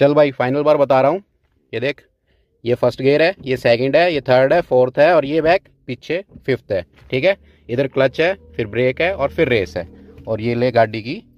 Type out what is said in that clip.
चल भाई फाइनल बार बता रहा हूँ ये देख ये फर्स्ट गेयर है ये सेकंड है ये थर्ड है फोर्थ है और ये बैक पीछे फिफ्थ है ठीक है इधर क्लच है फिर ब्रेक है और फिर रेस है और ये ले गाड़ी की